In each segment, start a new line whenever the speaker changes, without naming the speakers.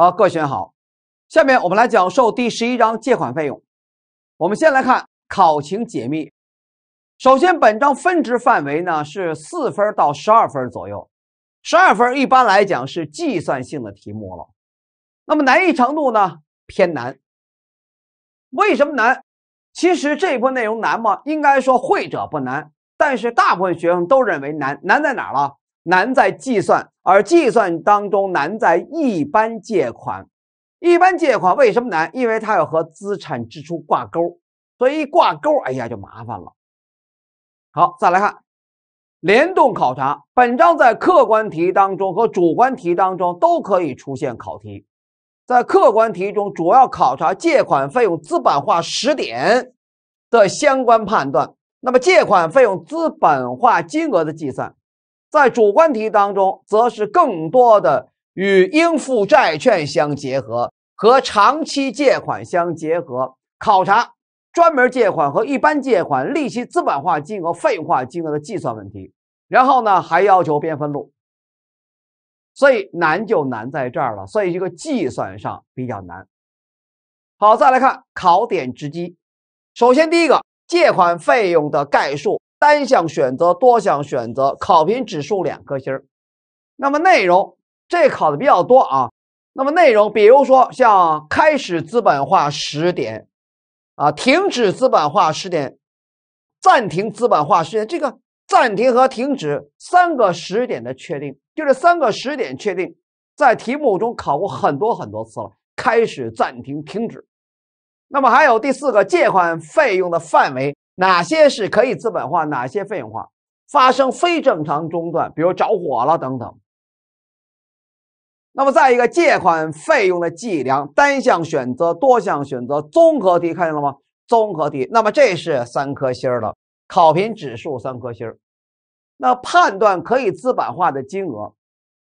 好，各位学好，下面我们来讲授第十一章借款费用。我们先来看考情解密。首先，本章分值范围呢是四分到十二分左右，十二分一般来讲是计算性的题目了。那么难易程度呢偏难。为什么难？其实这一部分内容难吗？应该说会者不难，但是大部分学生都认为难。难在哪儿了？难在计算，而计算当中难在一般借款。一般借款为什么难？因为它要和资产支出挂钩，所以一挂钩，哎呀就麻烦了。好，再来看联动考察。本章在客观题当中和主观题当中都可以出现考题。在客观题中，主要考察借款费用资本化时点的相关判断，那么借款费用资本化金额的计算。在主观题当中，则是更多的与应付债券相结合和长期借款相结合，考察专门借款和一般借款利息资本化金额、费用化金额的计算问题。然后呢，还要求编分录。所以难就难在这儿了，所以这个计算上比较难。好，再来看考点直击。首先，第一个借款费用的概述。单项选择、多项选择，考评指数两颗星儿。那么内容这考的比较多啊。那么内容，比如说像开始资本化时点，啊，停止资本化时点，暂停资本化时点，这个暂停和停止三个时点的确定，就这三个时点确定，在题目中考过很多很多次了。开始、暂停、停止。那么还有第四个，借款费用的范围。哪些是可以资本化，哪些费用化？发生非正常中断，比如着火了等等。那么再一个，借款费用的计量，单项选择、多项选择、综合题，看见了吗？综合题。那么这是三颗星儿的考评指数，三颗星儿。那判断可以资本化的金额，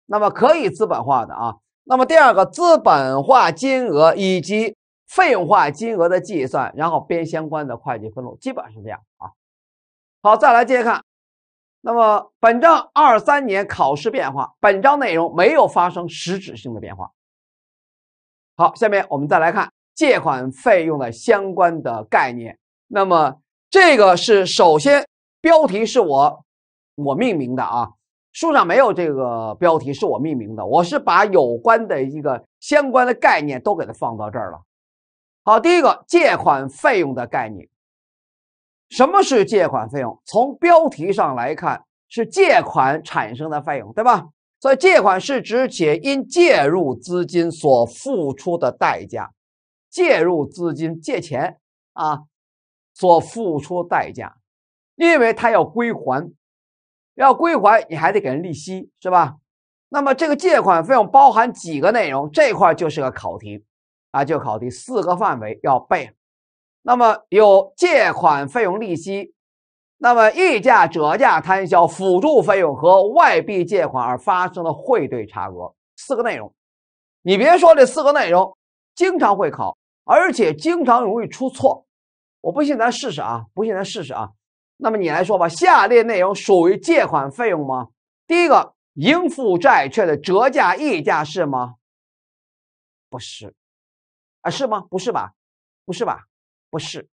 那么可以资本化的啊。那么第二个，资本化金额以及。费用化金额的计算，然后编相关的会计分录，基本是这样啊。好，再来接着看。那么本章二三年考试变化，本章内容没有发生实质性的变化。好，下面我们再来看借款费用的相关的概念。那么这个是首先标题是我我命名的啊，书上没有这个标题是我命名的，我是把有关的一个相关的概念都给它放到这儿了。好，第一个借款费用的概念。什么是借款费用？从标题上来看，是借款产生的费用，对吧？所以借款是指且因借入资金所付出的代价，借入资金借钱啊，所付出代价，因为他要归还，要归还你还得给人利息，是吧？那么这个借款费用包含几个内容？这块就是个考题。啊，就考第四个范围要背，那么有借款费用利息，那么溢价、折价摊销、辅助费用和外币借款而发生的汇兑差额四个内容。你别说这四个内容经常会考，而且经常容易出错。我不信，咱试试啊！不信，咱试试啊！那么你来说吧，下列内容属于借款费用吗？第一个，应付债券的折价溢价是吗？不是。啊，是吗？不是吧？不是吧？不是，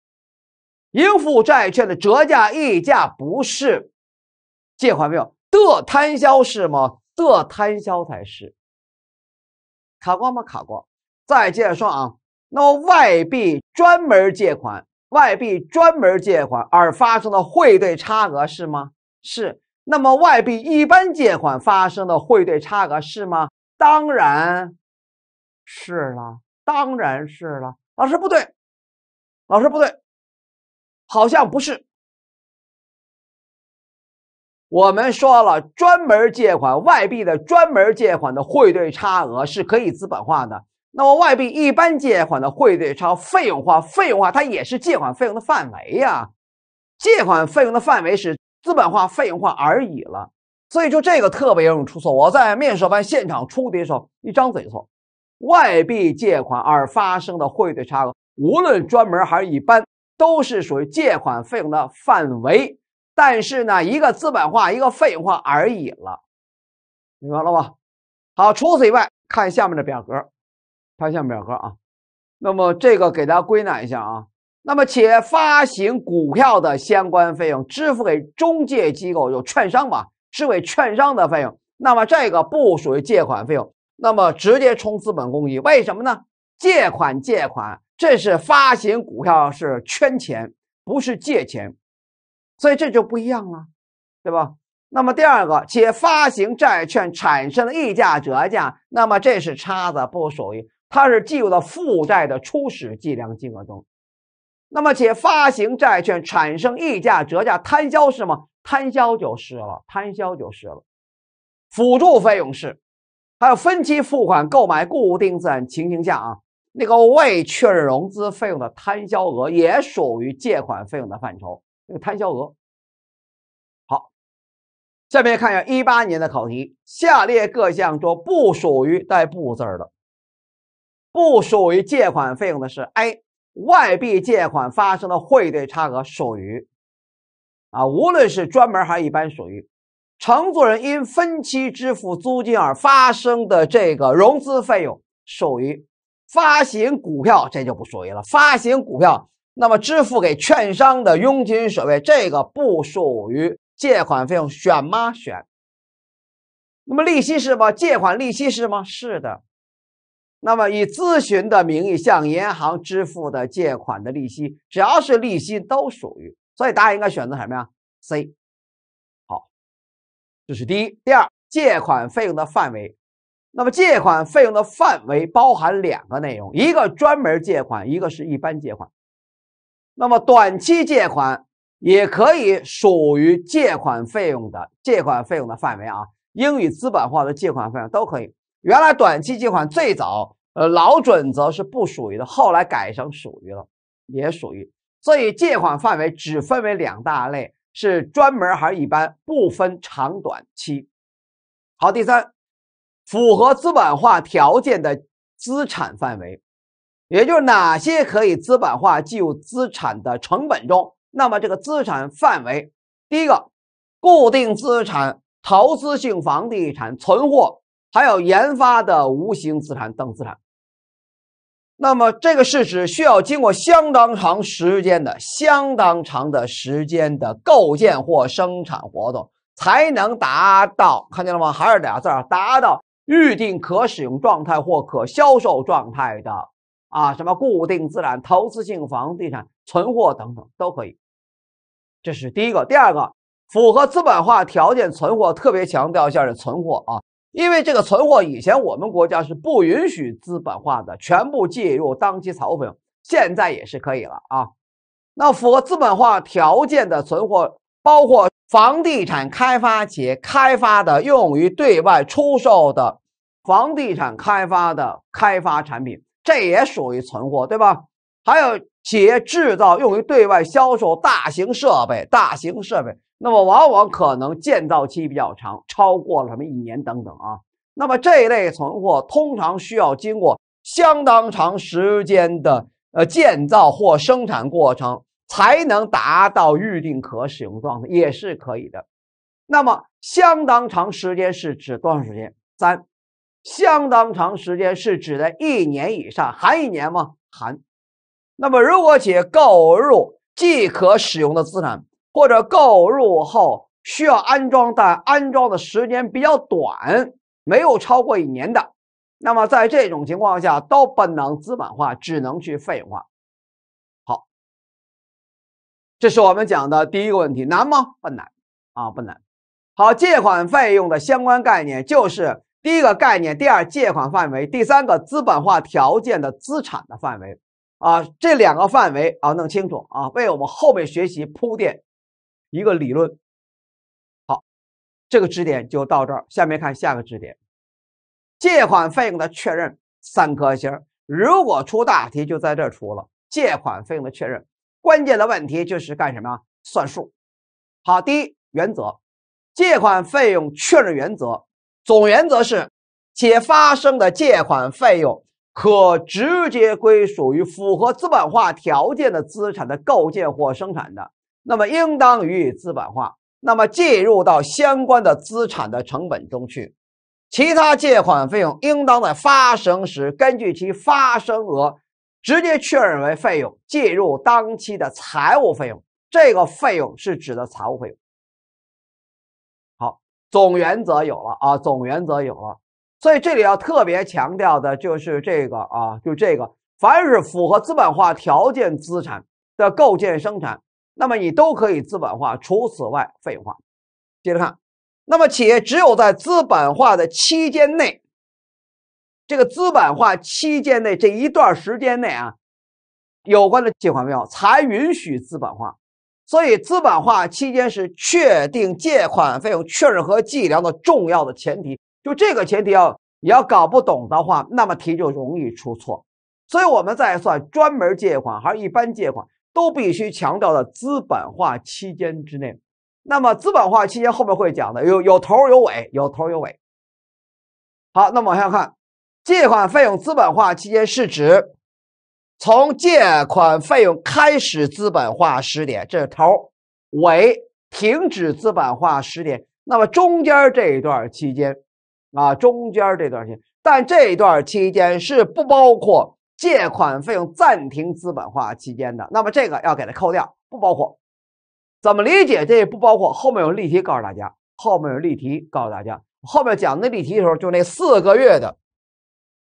应付债券的折价溢价不是借款费用的摊销是吗？的摊销才是。卡过吗？卡过。再接着说啊，那外币专门借款、外币专门借款而发生的汇兑差额是吗？是。那么外币一般借款发生的汇兑差额是吗？当然是了。当然是了，老师不对，老师不对，好像不是。我们说了，专门借款外币的专门借款的汇兑差额是可以资本化的，那么外币一般借款的汇兑差费用化，费用化它也是借款费用的范围呀，借款费用的范围是资本化、费用化而已了。所以就这个特别容易出错，我在面试班现场出题的时候，一张嘴就错。外币借款而发生的汇兑差额，无论专门还是一般，都是属于借款费用的范围。但是呢，一个资本化，一个费用化而已了，明白了吧？好，除此以外，看下面的表格，看下面表格啊。那么这个给大家归纳一下啊。那么，企业发行股票的相关费用，支付给中介机构，有券商吧，支付券商的费用，那么这个不属于借款费用。那么直接冲资本公积，为什么呢？借款借款，这是发行股票是圈钱，不是借钱，所以这就不一样了，对吧？那么第二个，且发行债券产生的溢价折价，那么这是差子不属于，它是计入到负债的初始计量金额中。那么且发行债券产生溢价折价摊销是吗？摊销就是了，摊销就是了，辅助费用是。还有分期付款购买固定资产情形下啊，那个未确认融资费用的摊销额也属于借款费用的范畴。那个摊销额。好，下面看一下一八年的考题：下列各项中不属于带“不”字儿的，不属于借款费用的是 A，外币借款发生的汇兑差额属于，啊，无论是专门还是一般属于。承租人因分期支付租金而发生的这个融资费用属于发行股票，这就不属于了。发行股票，那么支付给券商的佣金水费，这个不属于借款费用，选吗？选。那么利息是吗？借款利息是吗？是的。那么以咨询的名义向银行支付的借款的利息，只要是利息都属于。所以答案应该选择什么呀？C。这是第一，第二，借款费用的范围。那么，借款费用的范围包含两个内容：一个专门借款，一个是一般借款。那么，短期借款也可以属于借款费用的借款费用的范围啊，英语资本化的借款费用都可以。原来短期借款最早，呃，老准则是不属于的，后来改成属于了，也属于。所以，借款范围只分为两大类。是专门还是一般？不分长短期。好，第三，符合资本化条件的资产范围，也就是哪些可以资本化计入资产的成本中？那么这个资产范围，第一个，固定资产、投资性房地产、存货，还有研发的无形资产等资产。那么，这个是指需要经过相当长时间的、相当长的时间的构建或生产活动，才能达到。看见了吗？还是俩字儿，达到预定可使用状态或可销售状态的啊？什么固定资产、投资性房地产、存货等等都可以。这是第一个。第二个，符合资本化条件存货，特别强调一下的存货啊。因为这个存货以前我们国家是不允许资本化的，全部计入当期费用，现在也是可以了啊。那符合资本化条件的存货，包括房地产开发企业开发的用于对外出售的房地产开发的开发产品，这也属于存货，对吧？还有企业制造用于对外销售大型设备，大型设备。那么往往可能建造期比较长，超过了什么一年等等啊。那么这一类存货通常需要经过相当长时间的呃建造或生产过程，才能达到预定可使用状态，也是可以的。那么相当长时间是指多长时间？三，相当长时间是指在一年以上，含一年吗？含。那么如果且购入即可使用的资产。或者购入后需要安装，但安装的时间比较短，没有超过一年的，那么在这种情况下都不能资本化，只能去废话。好，这是我们讲的第一个问题，难吗？不难啊，不难。好，借款费用的相关概念就是第一个概念，第二借款范围，第三个资本化条件的资产的范围啊，这两个范围啊弄清楚啊，为我们后面学习铺垫。一个理论，好，这个知识点就到这儿。下面看下个知识点，借款费用的确认三颗星。如果出大题，就在这出了。借款费用的确认，关键的问题就是干什么？算数。好，第一原则，借款费用确认原则，总原则是：且发生的借款费用可直接归属于符合资本化条件的资产的构建或生产的。那么应当予以资本化，那么计入到相关的资产的成本中去。其他借款费用应当在发生时，根据其发生额直接确认为费用，计入当期的财务费用。这个费用是指的财务费用。好，总原则有了啊，总原则有了。所以这里要特别强调的就是这个啊，就这个，凡是符合资本化条件资产的构建生产。那么你都可以资本化，除此外，费用化。接着看，那么企业只有在资本化的期间内，这个资本化期间内这一段时间内啊，有关的借款没有才允许资本化。所以，资本化期间是确定借款费用确认和计量的重要的前提。就这个前提要你要搞不懂的话，那么题就容易出错。所以我们再算专门借款还是一般借款。都必须强调的资本化期间之内。那么，资本化期间后面会讲的，有有头有尾，有头有尾。好，那往下看，借款费用资本化期间是指从借款费用开始资本化时点，这是头尾，停止资本化时点。那么中间这一段期间啊，中间这段期间，但这一段期间是不包括。借款费用暂停资本化期间的，那么这个要给它扣掉，不包括。怎么理解？这不包括。后面有例题告诉大家，后面有例题告诉大家，后面讲那例题的时候，就那四个月的，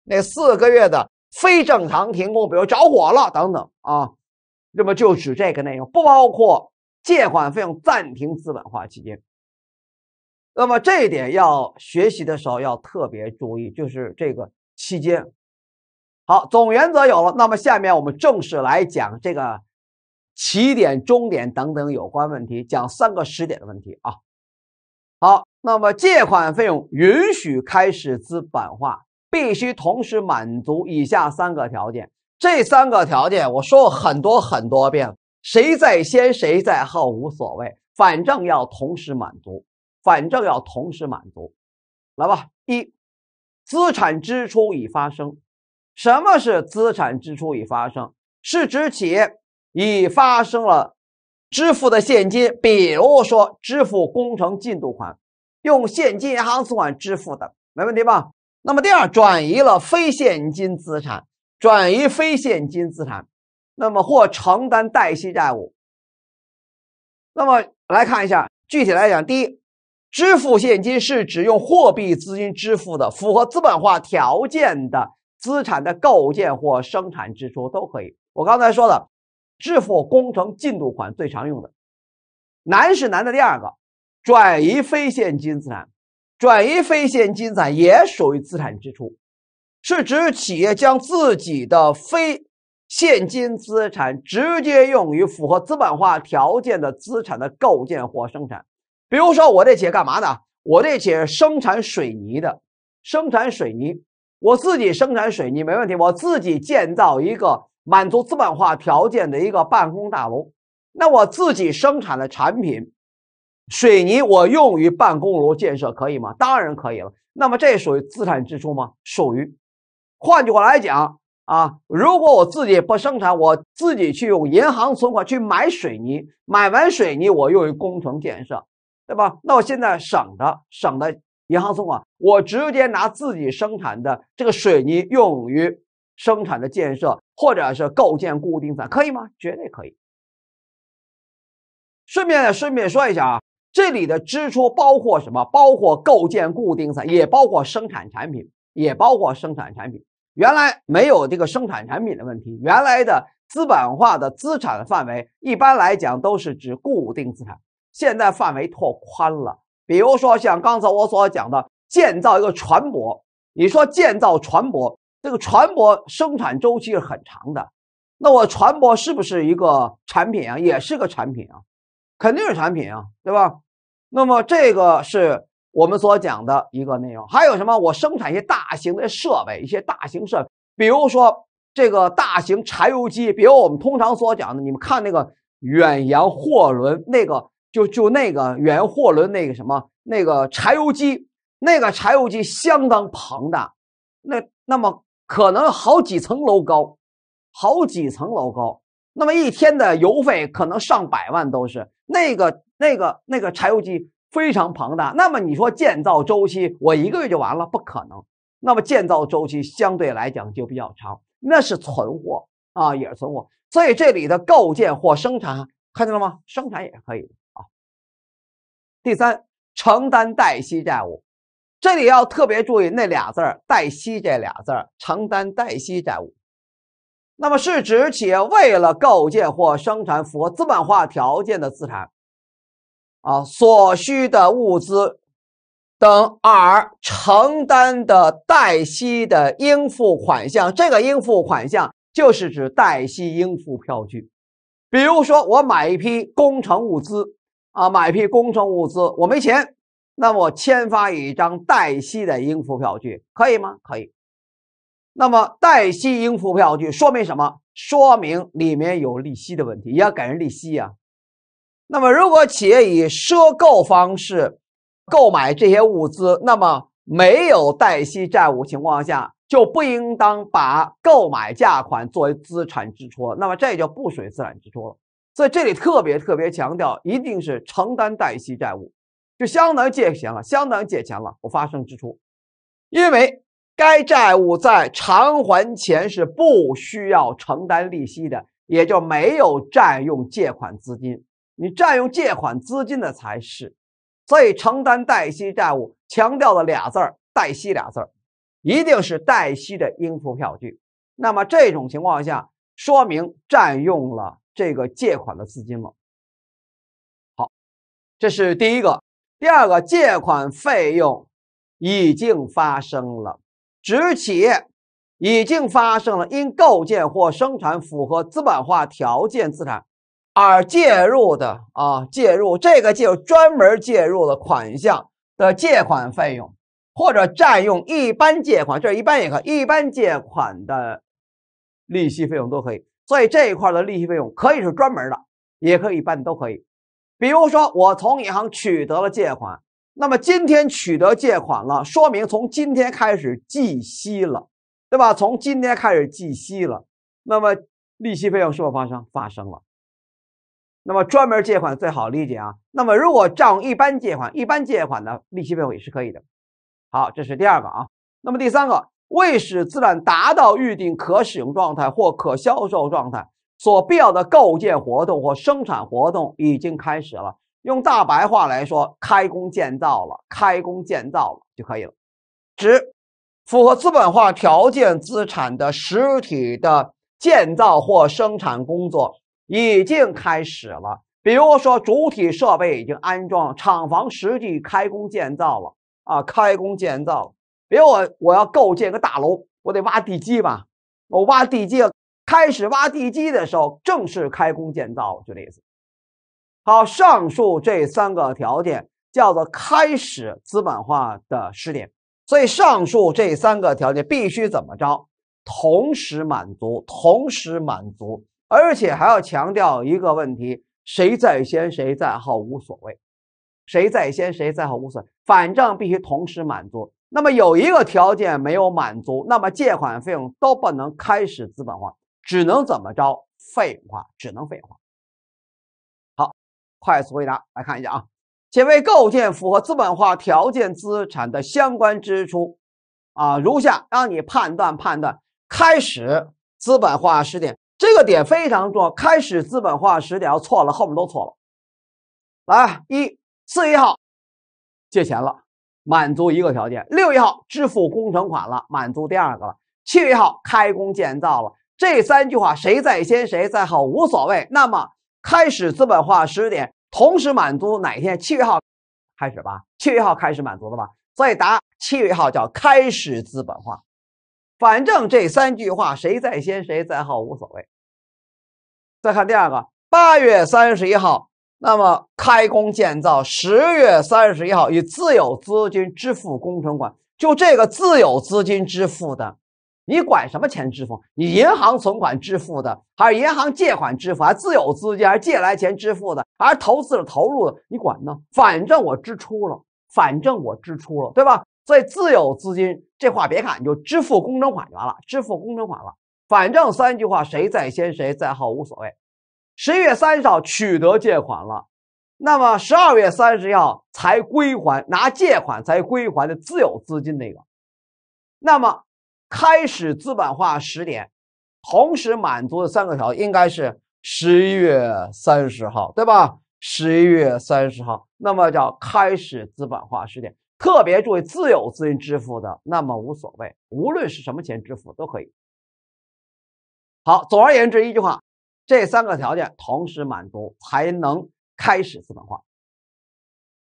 那四个月的非正常停工，比如着火了等等啊，那么就指这个内容，不包括借款费用暂停资本化期间。那么这一点要学习的时候要特别注意，就是这个期间。好，总原则有了，那么下面我们正式来讲这个起点、终点等等有关问题，讲三个时点的问题啊。好，那么借款费用允许开始资本化，必须同时满足以下三个条件。这三个条件我说过很多很多遍，谁在先谁在后无所谓，反正要同时满足，反正要同时满足。来吧，一，资产支出已发生。什么是资产支出已发生？是指企业已发生了支付的现金，比如说支付工程进度款，用现金银行存款支付的，没问题吧？那么第二，转移了非现金资产，转移非现金资产，那么或承担带息债务。那么来看一下，具体来讲，第一，支付现金是指用货币资金支付的，符合资本化条件的。资产的构建或生产支出都可以。我刚才说的支付工程进度款最常用的难是难的第二个，转移非现金资产，转移非现金资产也属于资产支出，是指企业将自己的非现金资产直接用于符合资本化条件的资产的构建或生产。比如说我这企业干嘛呢？我这企业生产水泥的，生产水泥。我自己生产水泥没问题，我自己建造一个满足资本化条件的一个办公大楼，那我自己生产的产品水泥，我用于办公楼建设可以吗？当然可以了。那么这属于资产支出吗？属于。换句话来讲啊，如果我自己不生产，我自己去用银行存款去买水泥，买完水泥我用于工程建设，对吧？那我现在省的省的。银行存款，我直接拿自己生产的这个水泥用于生产的建设，或者是构建固定资产，可以吗？绝对可以。顺便顺便说一下啊，这里的支出包括什么？包括构建固定资产，也包括生产产品，也包括生产产品。原来没有这个生产产品的问题，原来的资本化的资产范围一般来讲都是指固定资产，现在范围拓宽了。比如说像刚才我所讲的，建造一个船舶，你说建造船舶，这个船舶生产周期是很长的，那我船舶是不是一个产品啊？也是个产品啊，肯定是产品啊，对吧？那么这个是我们所讲的一个内容。还有什么？我生产一些大型的设备，一些大型设备，比如说这个大型柴油机，比如我们通常所讲的，你们看那个远洋货轮那个。就就那个原货轮那个什么那个柴油机，那个柴油机相当庞大，那那么可能好几层楼高，好几层楼高，那么一天的油费可能上百万都是。那个那个那个柴油机非常庞大，那么你说建造周期我一个月就完了？不可能。那么建造周期相对来讲就比较长。那是存货啊，也是存货。所以这里的构建或生产，看见了吗？生产也是可以的。第三，承担代息债务，这里要特别注意那俩字儿“带息”这俩字儿，承担代息债务，那么是指企业为了构建或生产符合资本化条件的资产，啊所需的物资等而承担的贷息的应付款项。这个应付款项就是指代息应付票据，比如说我买一批工程物资。啊，买一批工程物资，我没钱，那么我签发一张带息的应付票据，可以吗？可以。那么带息应付票据说明什么？说明里面有利息的问题，也要给人利息呀。那么如果企业以赊购方式购买这些物资，那么没有带息债务情况下，就不应当把购买价款作为资产支出，那么这就不属于资产支出了。所以这里特别特别强调，一定是承担带息债务，就相当于借钱了，相当于借钱了，我发生支出，因为该债务在偿还前是不需要承担利息的，也就没有占用借款资金。你占用借款资金的才是，所以承担带息债务强调的俩字儿“带息”俩字儿，一定是带息的应付票据。那么这种情况下，说明占用了。这个借款的资金了，好，这是第一个。第二个，借款费用已经发生了，指企业已经发生了因构建或生产符合资本化条件资产而介入的啊介入，这个就专门介入的款项的借款费用，或者占用一般借款，这一般也可，一般借款的利息费用都可以。所以这一块的利息费用可以是专门的，也可以一般都可以。比如说，我从银行取得了借款，那么今天取得借款了，说明从今天开始计息了，对吧？从今天开始计息了，那么利息费用是否发生？发生了。那么专门借款最好理解啊。那么如果账一般借款，一般借款的利息费用也是可以的。好，这是第二个啊。那么第三个。为使资产达到预定可使用状态或可销售状态所必要的构建活动或生产活动已经开始了。用大白话来说，开工建造了，开工建造了就可以了。指符合资本化条件资产的实体的建造或生产工作已经开始了。比如说，主体设备已经安装，厂房实际开工建造了啊，开工建造。比如我我要构建个大楼，我得挖地基吧？我挖地基，开始挖地基的时候，正式开工建造，就这意思。好，上述这三个条件叫做开始资本化的时点。所以上述这三个条件必须怎么着？同时满足，同时满足，而且还要强调一个问题：谁在先谁在后无所谓，谁在先谁在后无所谓，反正必须同时满足。那么有一个条件没有满足，那么借款费用都不能开始资本化，只能怎么着？废话，只能废话。好，快速回答，来看一下啊，且为构建符合资本化条件资产的相关支出啊，如下，让你判断判断开始资本化时点，这个点非常重要，开始资本化时点要错了，后面都错了。来，一四一号，借钱了。满足一个条件，六月号支付工程款了，满足第二个了。七月号开工建造了，这三句话谁在先谁在后无所谓。那么开始资本化时点，同时满足哪天？七月号开始吧，七月号开始满足的吧？所以答七月号叫开始资本化。反正这三句话谁在先谁在后无所谓。再看第二个，八月三十一号。那么开工建造，十月三十一号以自有资金支付工程款，就这个自有资金支付的，你管什么钱支付？你银行存款支付的，还是银行借款支付，还是自有资金，还是借来钱支付的，还是投资者投入的？你管呢？反正我支出了，反正我支出了，对吧？所以自有资金这话别看，就支付工程款就完了，支付工程款了，反正三句话，谁在先谁在后无所谓。十一月三十号取得借款了，那么十二月三十号才归还，拿借款才归还的自有资金那个，那么开始资本化时点，同时满足的三个条应该是十一月三十号，对吧？十一月三十号，那么叫开始资本化时点。特别注意，自有资金支付的，那么无所谓，无论是什么钱支付都可以。好，总而言之，一句话。这三个条件同时满足，才能开始资本化。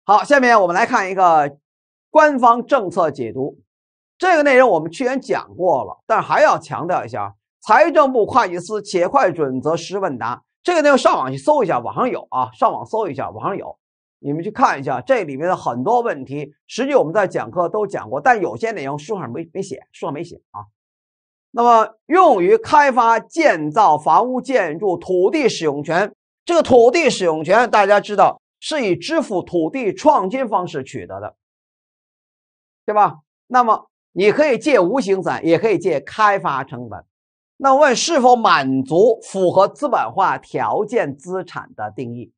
好，下面我们来看一个官方政策解读。这个内容我们去年讲过了，但还要强调一下。财政部会计司《且快准则十问答》，这个内容上网去搜一下，网上有啊，上网搜一下，网上有，你们去看一下。这里面的很多问题，实际我们在讲课都讲过，但有些内容书上没没写，书上没写啊。那么，用于开发建造房屋建筑土地使用权，这个土地使用权大家知道是以支付土地创金方式取得的，对吧？那么，你可以借无形资产，也可以借开发成本。那问是否满足符合资本化条件资产的定义？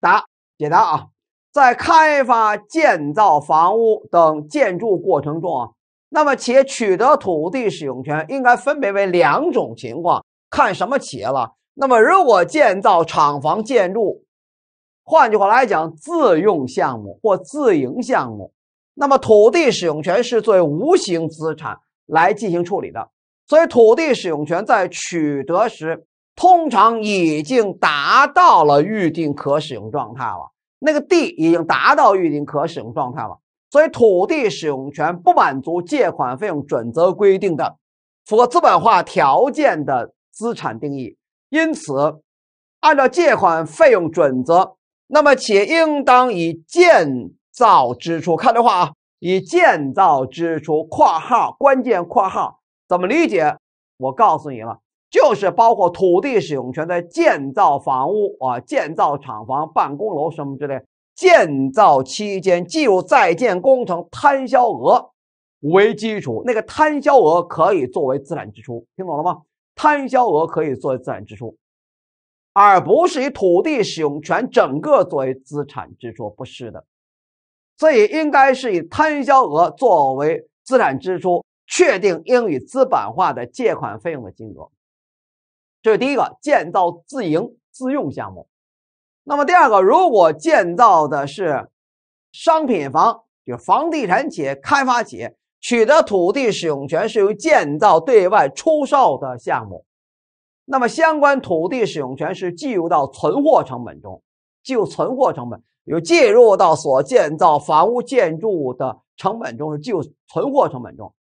答：解答啊，在开发建造房屋等建筑过程中。啊，那么，企业取得土地使用权应该分别为两种情况，看什么企业了。那么，如果建造厂房建筑，换句话来讲，自用项目或自营项目，那么土地使用权是作为无形资产来进行处理的。所以，土地使用权在取得时，通常已经达到了预定可使用状态了。那个地已经达到预定可使用状态了。所以，土地使用权不满足借款费用准则规定的符合资本化条件的资产定义，因此，按照借款费用准则，那么且应当以建造支出。看这话啊，以建造支出（括号关键括号）怎么理解？我告诉你了，就是包括土地使用权的建造房屋啊，建造厂房、办公楼什么之类。建造期间，计入在建工程摊销额为基础，那个摊销额可以作为资产支出，听懂了吗？摊销额可以作为资产支出，而不是以土地使用权整个作为资产支出，不是的，所以应该是以摊销额作为资产支出，确定应予资本化的借款费用的金额。这是第一个，建造自营自用项目。那么第二个，如果建造的是商品房，就房地产企业开发企业取得土地使用权是由建造对外出售的项目，那么相关土地使用权是计入到存货成本中，计入存货成本，有计入到所建造房屋建筑的成本中，是计入存货成本中。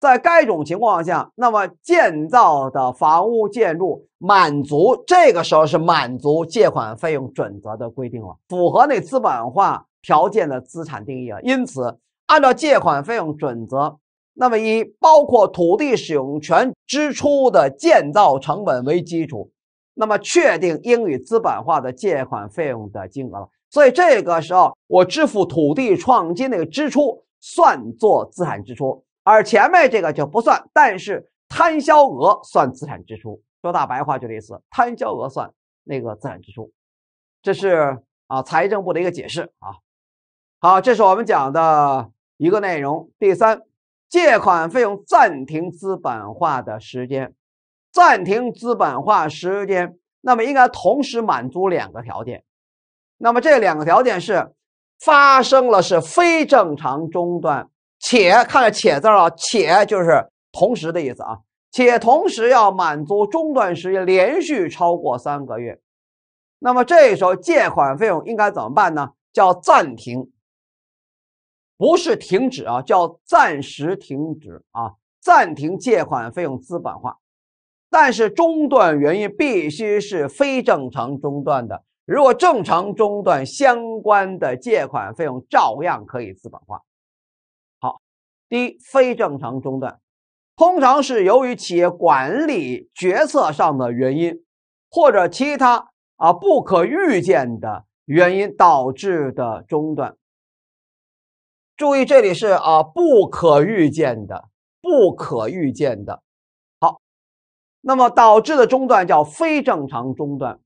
在该种情况下，那么建造的房屋建筑满足这个时候是满足借款费用准则的规定了，符合那资本化条件的资产定义了。因此，按照借款费用准则，那么以包括土地使用权支出的建造成本为基础，那么确定应予资本化的借款费用的金额了。所以这个时候，我支付土地创金那个支出算作资产支出。而前面这个就不算，但是摊销额算资产支出。说大白话就这意思，摊销额算那个资产支出。这是啊财政部的一个解释啊。好，这是我们讲的一个内容。第三，借款费用暂停资本化的时间，暂停资本化时间，那么应该同时满足两个条件。那么这两个条件是发生了是非正常中断。且看着“且”字啊，“且”就是同时的意思啊。且同时要满足中断时间连续超过三个月，那么这时候借款费用应该怎么办呢？叫暂停，不是停止啊，叫暂时停止啊。暂停借款费用资本化，但是中断原因必须是非正常中断的。如果正常中断，相关的借款费用照样可以资本化。第一，非正常中断，通常是由于企业管理决策上的原因，或者其他啊不可预见的原因导致的中断。注意，这里是啊不可预见的，不可预见的。好，那么导致的中断叫非正常中断。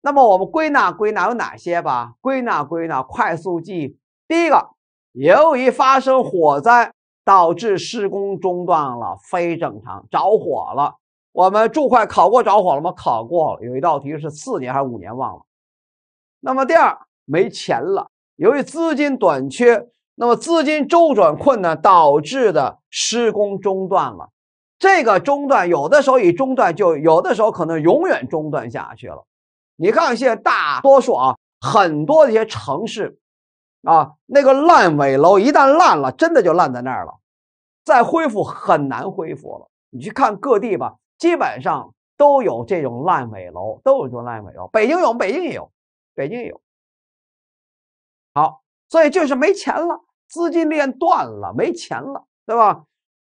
那么我们归纳归纳有哪些吧？归纳归纳，快速记。第一个，由于发生火灾。导致施工中断了，非正常着火了。我们注会考过着火了吗？考过了，有一道题是四年还是五年忘了。那么第二，没钱了，由于资金短缺，那么资金周转困难导致的施工中断了。这个中断，有的时候一中断就有的时候可能永远中断下去了。你看现在大多数啊，很多一些城市。啊，那个烂尾楼一旦烂了，真的就烂在那儿了，再恢复很难恢复了。你去看各地吧，基本上都有这种烂尾楼，都有这种烂尾楼。北京有，北京也有，北京也有。好，所以就是没钱了，资金链断了，没钱了，对吧？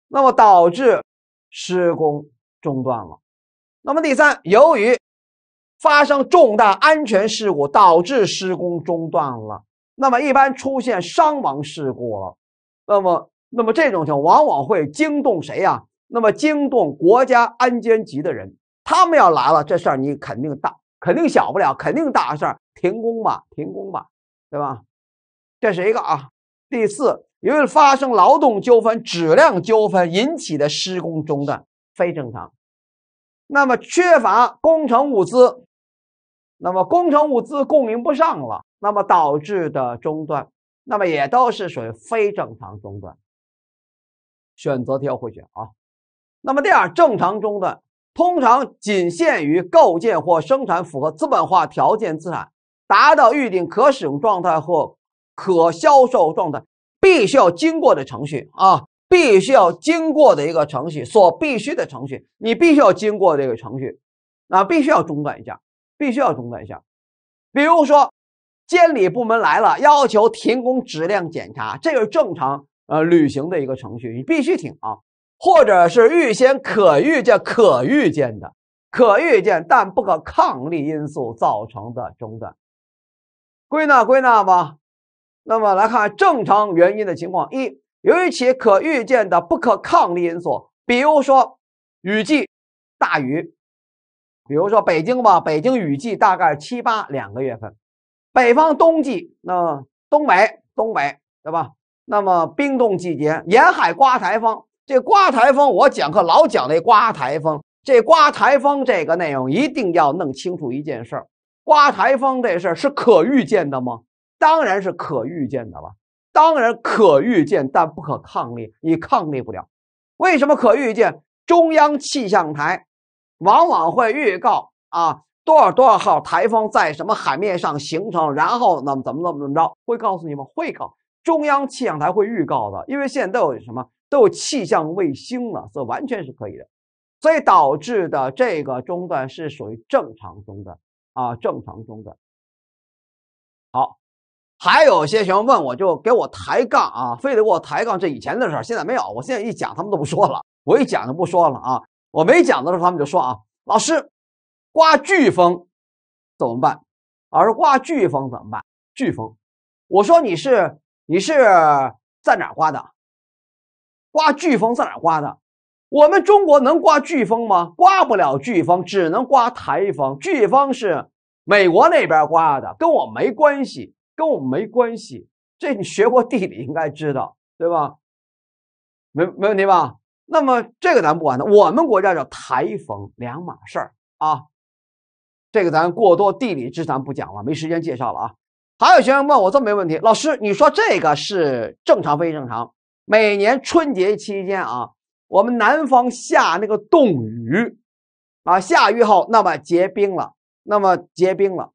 那么导致施工中断了。那么第三，由于发生重大安全事故，导致施工中断了。那么一般出现伤亡事故了，那么那么这种情况往往会惊动谁呀？那么惊动国家安监局的人，他们要来了，这事儿你肯定大，肯定小不了，肯定大事儿，停工吧，停工吧，对吧？这是一个啊。第四，由于发生劳动纠纷、质量纠纷引起的施工中断非正常。那么缺乏工程物资。那么工程物资供应不上了，那么导致的中断，那么也都是属于非正常中断。选择题要会选啊。那么第二，正常中断通常仅限于构建或生产符合资本化条件资产，达到预定可使用状态或可销售状态，必须要经过的程序啊，必须要经过的一个程序，所必须的程序，你必须要经过这个程序，那必须要中断一下。必须要中断一下，比如说监理部门来了，要求停工质量检查，这是正常呃履行的一个程序，你必须停啊。或者是预先可预见、可预见的、可预见但不可抗力因素造成的中断。归纳归纳吧。那么来看正常原因的情况一，由于其可预见的不可抗力因素，比如说雨季大雨。比如说北京吧，北京雨季大概七八两个月份，北方冬季那东北东北对吧？那么冰冻季节，沿海刮台风。这刮台风，我讲课老讲那刮台风。这刮台风这个内容一定要弄清楚一件事儿：刮台风这事儿是可预见的吗？当然是可预见的了，当然可预见，但不可抗力，你抗力不了。为什么可预见？中央气象台。往往会预告啊多少多少号台风在什么海面上形成，然后怎么怎么怎么怎么着，会告诉你们会告。中央气象台会预告的，因为现在都有什么都有气象卫星了，所以完全是可以的。所以导致的这个中断是属于正常中断啊，正常中断。好，还有些学生问我就给我抬杠啊，非得给我抬杠，这以前的事儿，现在没有。我现在一讲他们都不说了，我一讲就不说了啊。我没讲的时候，他们就说：“啊，老师，刮飓风怎么办？”老师：“刮飓风怎么办？”飓风？我说：“你是你是在哪刮的？刮飓风在哪刮的？我们中国能刮飓风吗？刮不了飓风，只能刮台风。飓风是美国那边刮的，跟我没关系，跟我没关系。这你学过地理应该知道，对吧？没没问题吧？”那么这个咱不管它，我们国家叫台风，两码事儿啊。这个咱过多地理知识咱不讲了，没时间介绍了啊。还有学生问我，这没问题，老师你说这个是正常非正常？每年春节期间啊，我们南方下那个冻雨啊，下雨后那么结冰了，那么结冰了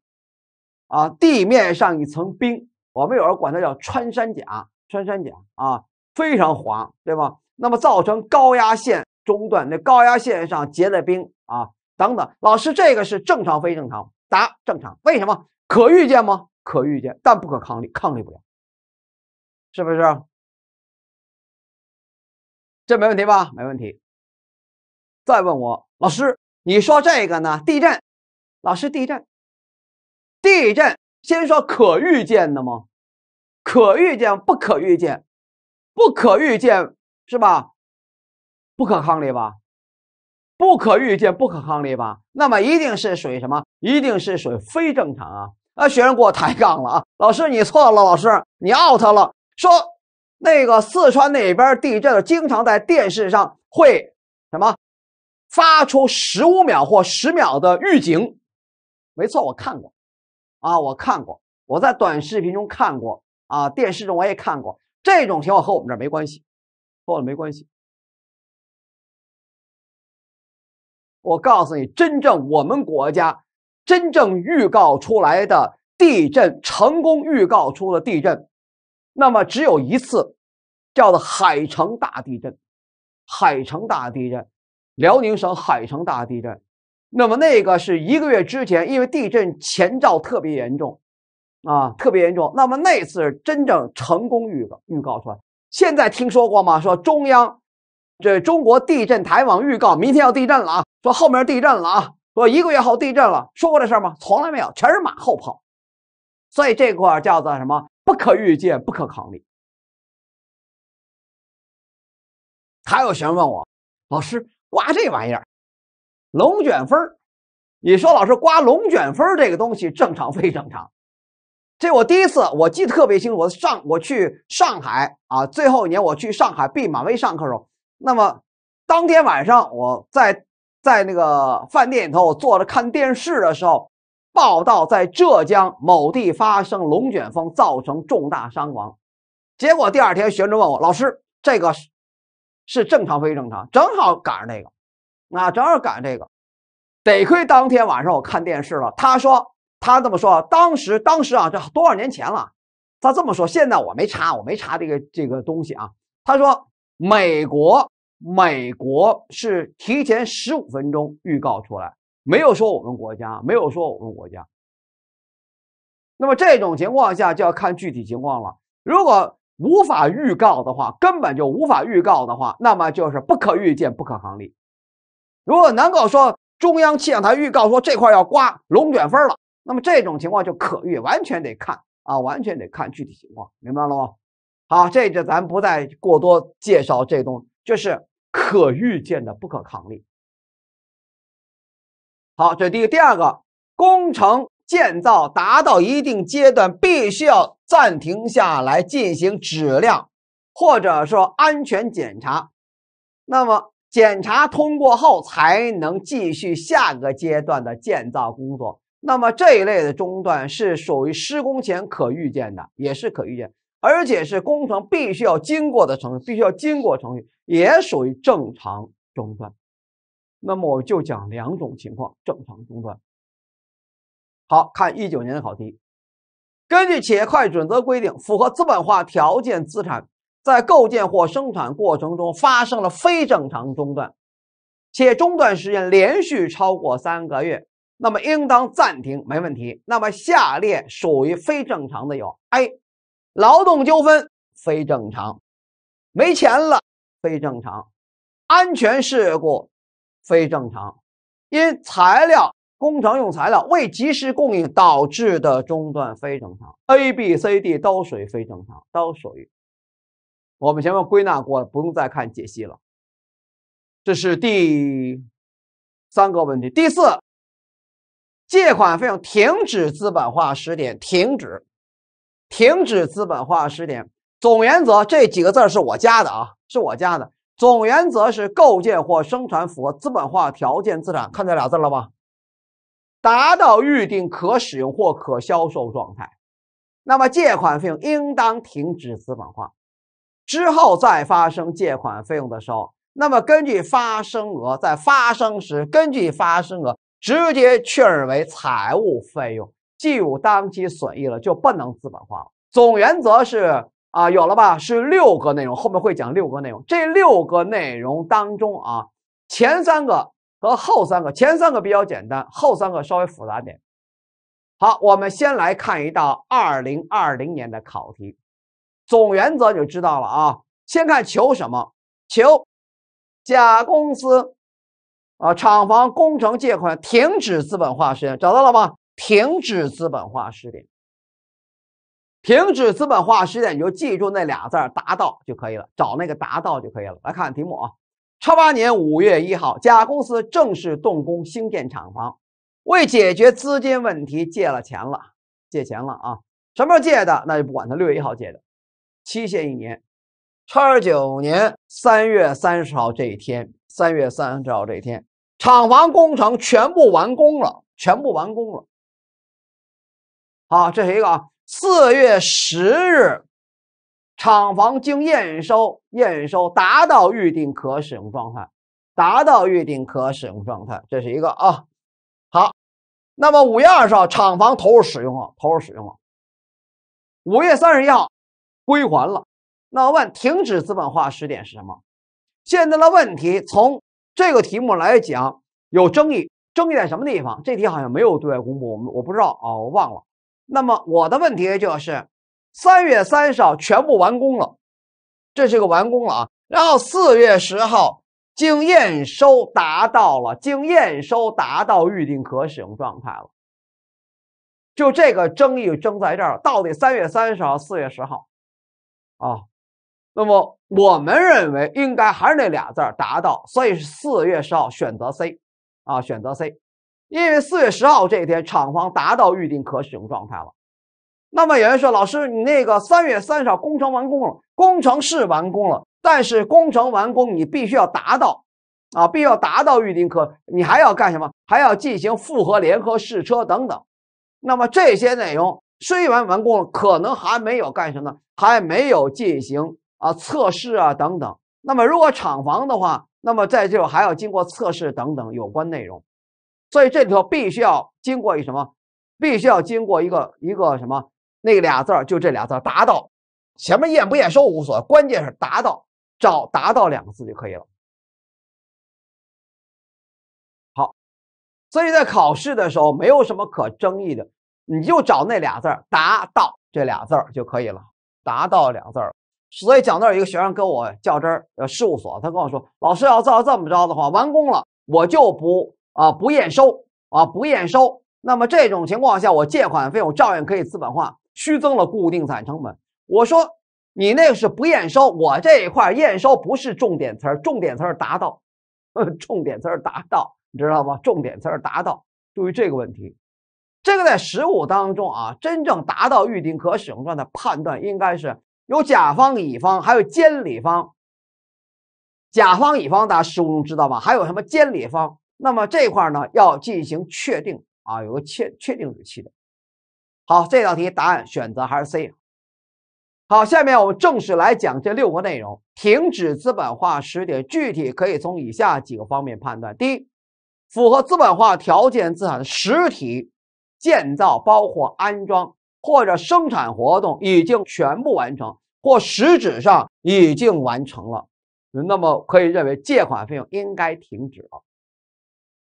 啊，地面上一层冰，我们有人管它叫穿山甲，穿山甲啊，非常滑，对吧？那么造成高压线中断，那高压线上结了冰啊，等等。老师，这个是正常非正常？答：正常。为什么？可预见吗？可预见，但不可抗力，抗力不了，是不是？这没问题吧？没问题。再问我，老师，你说这个呢？地震？老师，地震。地震先说可预见的吗？可预见，不可预见，不可预见。是吧？不可抗力吧？不可预见、不可抗力吧？那么一定是属于什么？一定是属于非正常啊！啊，学生给我抬杠了啊！老师你错了，老师你 out 了。说那个四川那边地震，经常在电视上会什么发出十五秒或十秒的预警？没错，我看过啊，我看过，我在短视频中看过啊，电视中我也看过。这种情况和我们这没关系。错了没关系。我告诉你，真正我们国家真正预告出来的地震，成功预告出的地震，那么只有一次，叫做海城大地震。海城大地震，辽宁省海城大地震。那么那个是一个月之前，因为地震前兆特别严重，啊，特别严重。那么那次是真正成功预告预告出来。现在听说过吗？说中央，这中国地震台网预告明天要地震了啊！说后面地震了啊！说一个月后地震了，说过这事吗？从来没有，全是马后炮。所以这块叫做什么？不可预见，不可抗力。还有学生问我，老师刮这玩意儿，龙卷风，你说老师刮龙卷风这个东西正常非正常？这我第一次，我记得特别清。楚，我上我去上海啊，最后一年我去上海毕马威上课时候，那么当天晚上我在在那个饭店里头我坐着看电视的时候，报道在浙江某地发生龙卷风，造成重大伤亡。结果第二天学生问我老师，这个是是正常非正常？正好赶上那个，啊，正好赶上这个，得亏当天晚上我看电视了。他说。他这么说啊，当时当时啊，这多少年前了？他这么说，现在我没查，我没查这个这个东西啊。他说，美国美国是提前十五分钟预告出来，没有说我们国家，没有说我们国家。那么这种情况下就要看具体情况了。如果无法预告的话，根本就无法预告的话，那么就是不可预见、不可抗力。如果能够说中央气象台预告说这块要刮龙卷风了。那么这种情况就可遇，完全得看啊，完全得看具体情况，明白了吗？好，这这咱不再过多介绍这东，这是可预见的不可抗力。好，这第一个。第二个，工程建造达到一定阶段，必须要暂停下来进行质量或者说安全检查，那么检查通过后，才能继续下个阶段的建造工作。那么这一类的中断是属于施工前可预见的，也是可预见，而且是工程必须要经过的程序，必须要经过程序，也属于正常中断。那么我就讲两种情况，正常中断。好看一九年的考题，根据企业会计准则规定，符合资本化条件资产在构建或生产过程中发生了非正常中断，且中断时间连续超过三个月。那么应当暂停，没问题。那么下列属于非正常的有：A、劳动纠纷非正常，没钱了非正常，安全事故非正常，因材料工程用材料未及时供应导致的中断非正常。A、B、C、D 都属于非正常，都属于。我们前面归纳过了，不用再看解析了。这是第三个问题，第四。借款费用停止资本化时点，停止，停止资本化时点。总原则这几个字是我加的啊，是我加的。总原则是构建或生产符合资本化条件资产，看这俩字了吧？达到预定可使用或可销售状态，那么借款费用应当停止资本化。之后再发生借款费用的时候，那么根据发生额，在发生时根据发生额。直接确认为财务费用，计入当期损益了，就不能资本化了。总原则是啊，有了吧？是六个内容，后面会讲六个内容。这六个内容当中啊，前三个和后三个，前三个比较简单，后三个稍微复杂点。好，我们先来看一道二零二零年的考题，总原则就知道了啊。先看求什么？求甲公司。啊，厂房工程借款停止资本化时间找到了吗？停止资本化时间，停止资本化时间，你就记住那俩字儿“达到”就可以了，找那个“达到”就可以了。来看题目啊，叉八年五月一号，甲公司正式动工兴建厂房，为解决资金问题，借了钱了，借钱了啊？什么时候借的？那就不管他六月一号借的，期限一年。叉九年三月三十号这一天，三月三十号这一天。厂房工程全部完工了，全部完工了。好，这是一个啊。四月十日，厂房经验收，验收达到预定可使用状态，达到预定可使用状态，这是一个啊。好，那么五月二号，厂房投入使用了，投入使用了。五月三十一号，归还了。那问停止资本化时点是什么？现在的问题从。这个题目来讲有争议，争议在什么地方？这题好像没有对外公布，我们我不知道啊，我忘了。那么我的问题就是，三月三十号全部完工了，这是个完工了啊。然后四月十号经验收达到了，经验收达到预定可使用状态了。就这个争议争在这儿，到底三月三十号、四月十号啊？那么我们认为应该还是那俩字儿达到，所以四月十号选择 C，啊选择 C，因为四月十号这一天厂房达到预定可使用状态了。那么有人说老师，你那个三月三十号工程完工了，工程是完工了，但是工程完工你必须要达到，啊必须要达到预定可，你还要干什么？还要进行复合联合试车等等。那么这些内容虽然完工了，可能还没有干什么，还没有进行。啊，测试啊，等等。那么，如果厂房的话，那么在这还要经过测试等等有关内容。所以这里头必须要经过一什么？必须要经过一个一个什么？那俩字儿就这俩字儿，达到。前面验不验收无所谓，关键是达到，找达到两个字就可以了。好，所以在考试的时候没有什么可争议的，你就找那俩字儿，达到这俩字儿就可以了。达到两字儿。所以讲到有一个学生跟我较真儿，呃，事务所，他跟我说：“老师，要造这么着的话，完工了我就不啊不验收啊不验收。那么这种情况下，我借款费用照样可以资本化，虚增了固定资产成本。”我说：“你那个是不验收，我这一块验收不是重点词儿，重点词儿达到，呃，重点词儿达到，你知道吗？重点词儿达到，注意这个问题。这个在实务当中啊，真正达到预定可使用状态判断应该是。”有甲方、乙方，还有监理方。甲方、乙方大家实务中知道吧？还有什么监理方？那么这块呢，要进行确定啊，有个确确定日期的。好，这道题答案选择还是 C。好，下面我们正式来讲这六个内容。停止资本化时点具体可以从以下几个方面判断：第一，符合资本化条件资产的实体建造包括安装。或者生产活动已经全部完成，或实质上已经完成了，那么可以认为借款费用应该停止了。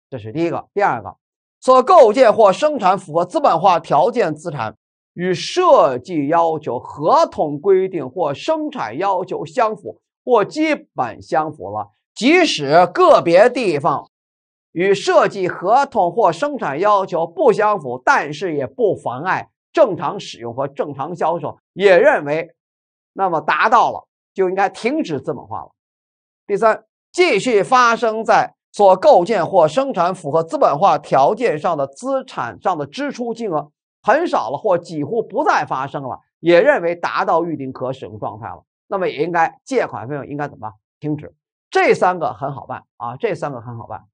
这是第一个。第二个，所构建或生产符合资本化条件资产与设计要求、合同规定或生产要求相符或基本相符了，即使个别地方与设计合同或生产要求不相符，但是也不妨碍。正常使用和正常销售也认为，那么达到了就应该停止资本化了。第三，继续发生在所构建或生产符合资本化条件上的资产上的支出金额很少了或几乎不再发生了，也认为达到预定可使用状态了，那么也应该借款费用应该怎么办？停止？这三个很好办啊，这三个很好办。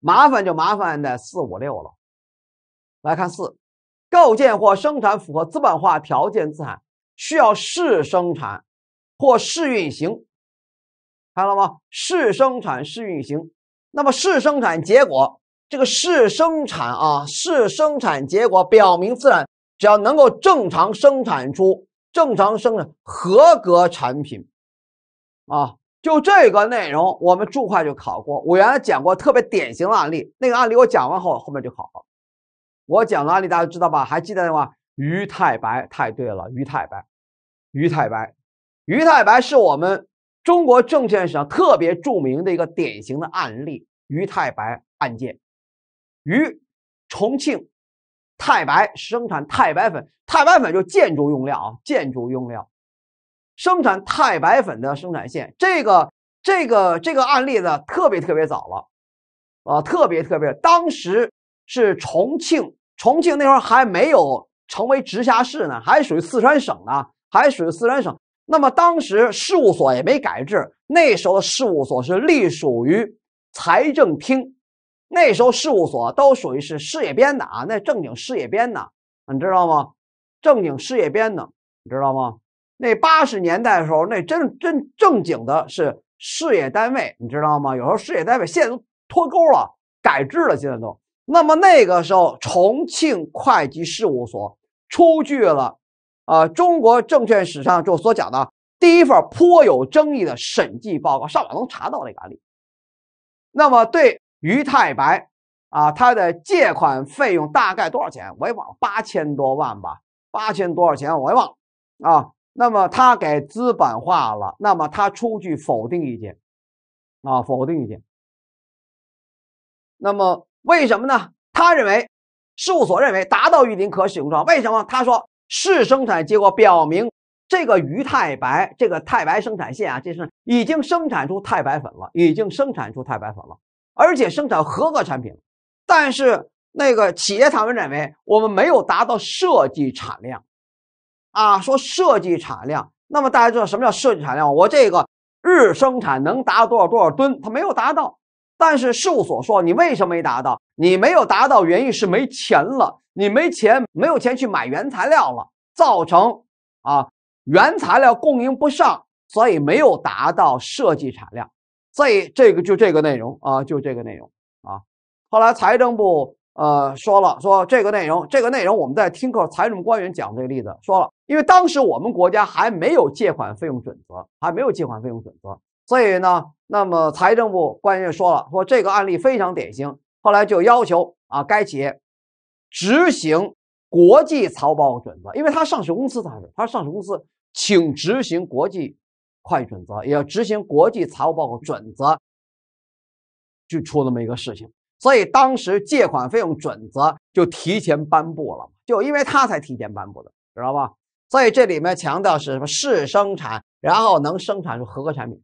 麻烦就麻烦在四五六了，来看四。构建或生产符合资本化条件资产，需要试生产或试运行，看到吗？试生产、试运行。那么试生产结果，这个试生产啊，试生产结果表明，自然只要能够正常生产出正常生产合格产品，啊，就这个内容我们注会就考过。我原来讲过特别典型的案例，那个案例我讲完后后面就考了。我讲案例，大家知道吧？还记得吗？于太白，太对了，于太白，于太白，于太白是我们中国证券史上特别著名的一个典型的案例——于太白案件。于重庆太白生产太白粉，太白粉就是建筑用料啊，建筑用料。生产太白粉的生产线，这个这个这个案例呢，特别特别早了，啊，特别特别，当时是重庆。重庆那儿还没有成为直辖市呢，还属于四川省呢，还属于四川省。那么当时事务所也没改制，那时候事务所是隶属于财政厅。那时候事务所都属于是事业编的啊，那正经事业编的，你知道吗？正经事业编的，你知道吗？那八十年代的时候，那真真正经的是事业单位，你知道吗？有时候事业单位现在都脱钩了，改制了，现在都。那么那个时候，重庆会计事务所出具了，啊，中国证券史上就所讲的第一份颇有争议的审计报告，上网能查到这个案例。那么，对于太白啊，他的借款费用大概多少钱？我也忘了，八千多万吧，八千多少钱？我也忘了啊。那么他给资本化了，那么他出具否定意见，啊，否定意见。那么。为什么呢？他认为，事务所认为达到预定可使用状。为什么？他说，试生产结果表明，这个鱼太白，这个太白生产线啊，这是已经生产出太白粉了，已经生产出太白粉了，而且生产合格产品。但是那个企业他们认为，我们没有达到设计产量啊，说设计产量。那么大家知道什么叫设计产量？我这个日生产能达到多少多少吨，他没有达到。但是事务所说，你为什么没达到？你没有达到原因，是没钱了。你没钱，没有钱去买原材料了，造成啊原材料供应不上，所以没有达到设计产量。所以这个就这个内容啊，就这个内容啊。后来财政部呃说了，说这个内容，这个内容我们在听课财政官员讲这个例子说了，因为当时我们国家还没有借款费用准则，还没有借款费用准则。所以呢，那么财政部官员就说了，说这个案例非常典型。后来就要求啊，该企业执行国际财务报告准则，因为它上市公司才是，它上市公司，请执行国际会计准则，也要执行国际财务报告准则，就出那么一个事情。所以当时借款费用准则就提前颁布了，就因为它才提前颁布的，知道吧？所以这里面强调是什么？是生产，然后能生产出合格产品。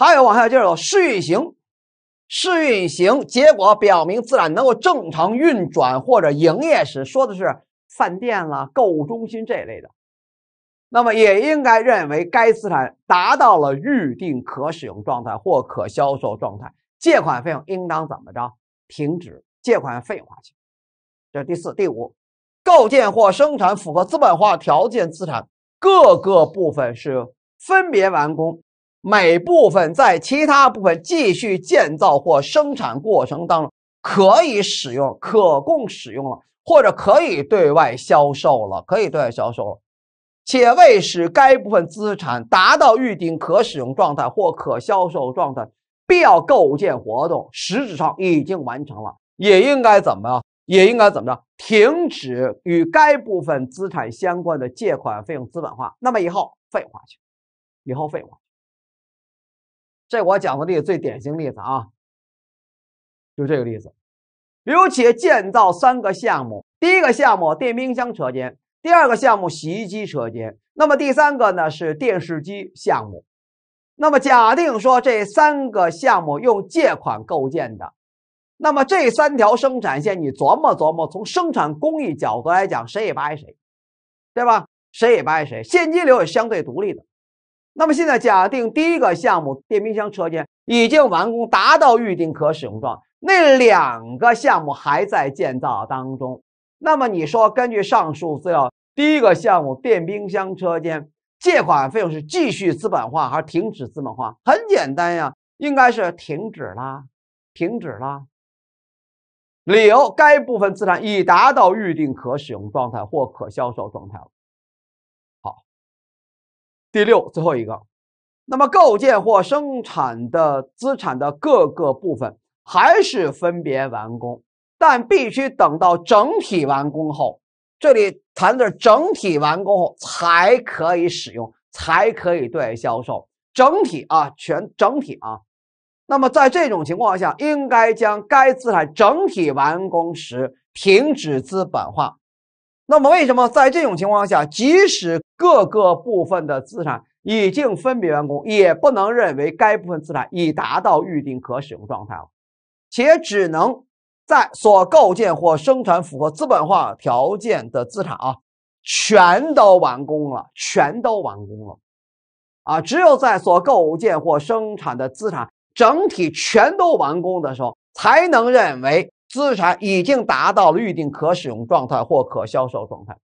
还有往下接着，试运行，试运行结果表明，资产能够正常运转或者营业时，说的是饭店啦、购物中心这一类的，那么也应该认为该资产达到了预定可使用状态或可销售状态，借款费用应当怎么着？停止借款费用化这第四、第五，构建或生产符合资本化条件资产各个部分是分别完工。每部分在其他部分继续建造或生产过程当中，可以使用、可供使用了，或者可以对外销售了，可以对外销售了，且未使该部分资产达到预定可使用状态或可销售状态，必要构建活动实质上已经完成了，也应该怎么？也应该怎么着？停止与该部分资产相关的借款费用资本化。那么以后废话去，以后废话。这我讲的例最典型例子啊，就这个例子。比如企业建造三个项目，第一个项目电冰箱车间，第二个项目洗衣机车间，那么第三个呢是电视机项目。那么假定说这三个项目用借款构建的，那么这三条生产线你琢磨琢磨，从生产工艺角度来讲，谁也不挨谁，对吧？谁也不挨谁，现金流也相对独立的。那么现在假定第一个项目电冰箱车间已经完工，达到预定可使用状，那两个项目还在建造当中。那么你说，根据上述资料，第一个项目电冰箱车间借款费用是继续资本化还是停止资本化？很简单呀，应该是停止啦，停止啦。理由：该部分资产已达到预定可使用状态或可销售状态了。第六，最后一个，那么构建或生产的资产的各个部分还是分别完工，但必须等到整体完工后，这里谈的是整体完工后才可以使用，才可以对外销售整体啊全整体啊。那么在这种情况下，应该将该资产整体完工时停止资本化。那么，为什么在这种情况下，即使各个部分的资产已经分别完工，也不能认为该部分资产已达到预定可使用状态了？且只能在所构建或生产符合资本化条件的资产啊，全都完工了，全都完工了啊！只有在所构建或生产的资产整体全都完工的时候，才能认为。资产已经达到了预定可使用状态或可销售状态，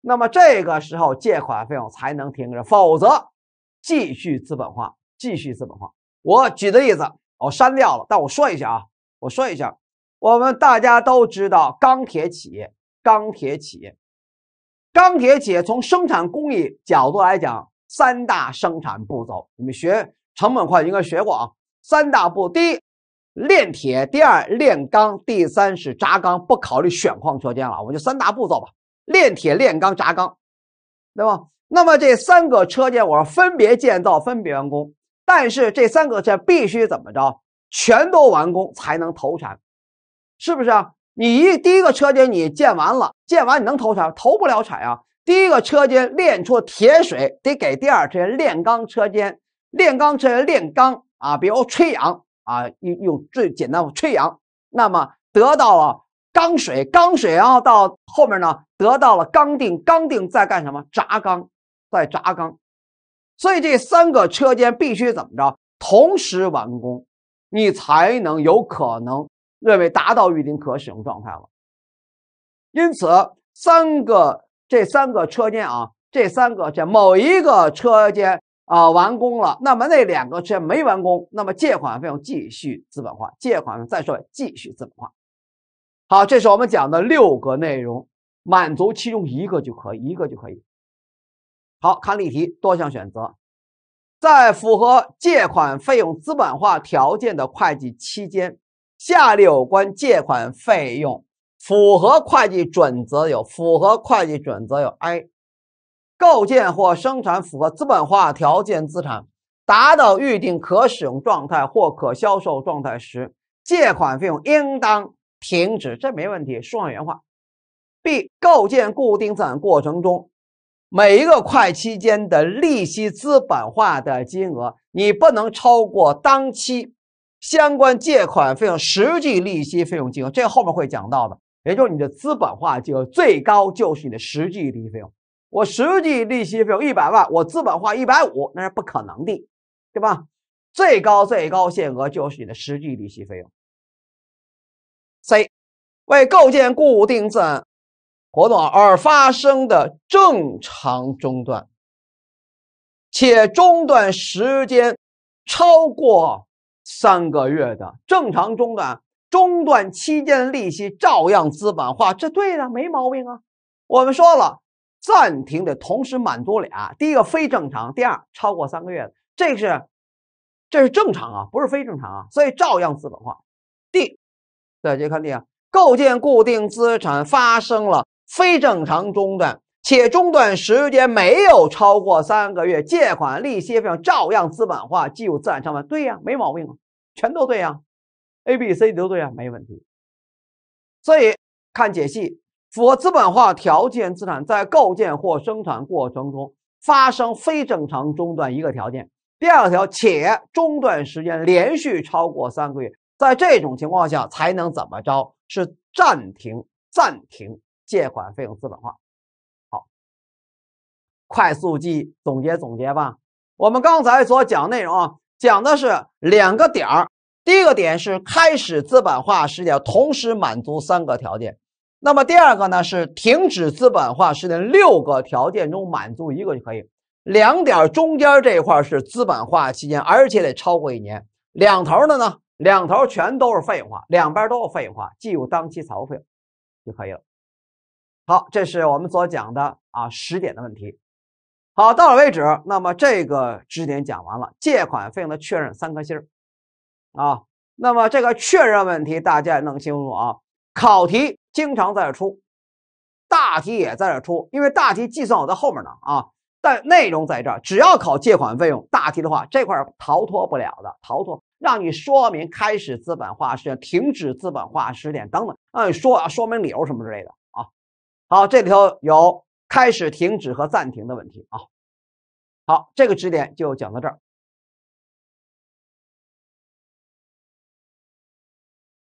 那么这个时候借款费用才能停止，否则继续资本化。继续资本化。我举的例子我删掉了，但我说一下啊，我说一下，我们大家都知道钢铁企业，钢铁企业，钢铁企业从生产工艺角度来讲，三大生产步骤，你们学成本会计应该学过啊，三大步，第一。炼铁，第二炼钢，第三是轧钢，不考虑选矿车间了，我就三大步骤吧：炼铁、炼钢、轧钢，对吧？那么这三个车间，我说分别建造、分别完工，但是这三个车必须怎么着？全都完工才能投产，是不是啊？你一第一个车间你建完了，建完你能投产？投不了产啊！第一个车间炼出铁水，得给第二车间炼钢车间炼钢车间炼钢啊，比如吹氧。啊，用用最简单的吹氧，那么得到了钢水，钢水然后到后面呢，得到了钢锭，钢锭在干什么？轧钢，在轧钢。所以这三个车间必须怎么着？同时完工，你才能有可能认为达到预定可使用状态了。因此，三个这三个车间啊，这三个在某一个车间。啊，完工了。那么那两个却没完工，那么借款费用继续资本化，借款再说继续资本化。好，这是我们讲的六个内容，满足其中一个就可以，一个就可以。好看例题，多项选择，在符合借款费用资本化条件的会计期间，下列有关借款费用符合会计准则有，符合会计准则有 A。构建或生产符合资本化条件资产，达到预定可使用状态或可销售状态时，借款费用应当停止。这没问题，说上原话。B. 构建固定资产过程中，每一个会计期间的利息资本化的金额，你不能超过当期相关借款费用实际利息费用金额。这后面会讲到的，也就是你的资本化金额最高就是你的实际利息费用。我实际利息费用一百万，我资本化一百五，那是不可能的，对吧？最高最高限额就是你的实际利息费用。C，为构建固定资产活动而发生的正常中断，且中断时间超过三个月的正常中断，中断期间利息照样资本化，这对的，没毛病啊。我们说了。暂停的同时满足俩，第一个非正常，第二超过三个月的，这是这是正常啊，不是非正常啊，所以照样资本化。D，大家看 D 啊，构建固定资产发生了非正常中断，且中断时间没有超过三个月，借款利息费用照样资本化，计入资产成本。对呀，没毛病啊，全都对呀，A、B、C 都对啊，没问题。所以看解析。符合资本化条件，资产在构建或生产过程中发生非正常中断，一个条件。第二条，且中断时间连续超过三个月，在这种情况下才能怎么着？是暂停，暂停借款费用资本化。好，快速记总结总结吧。我们刚才所讲内容啊，讲的是两个点儿。第一个点是开始资本化时点，同时满足三个条件。那么第二个呢是停止资本化，是那六个条件中满足一个就可以。两点中间这一块是资本化期间，而且得超过一年。两头的呢，两头全都是废话，两边都是废话，计入当期财务费用就可以了。好，这是我们所讲的啊，十点的问题。好，到了为止。那么这个知识点讲完了，借款费用的确认三颗星啊。那么这个确认问题大家弄清楚啊，考题。经常在这出，大题也在这出，因为大题计算我在后面呢啊，但内容在这儿，只要考借款费用大题的话，这块儿逃脱不了的，逃脱让你说明开始资本化时间、停止资本化时点等等，你说啊说明理由什么之类的啊。好，这里头有开始、停止和暂停的问题啊。好，这个知识点就讲到这儿。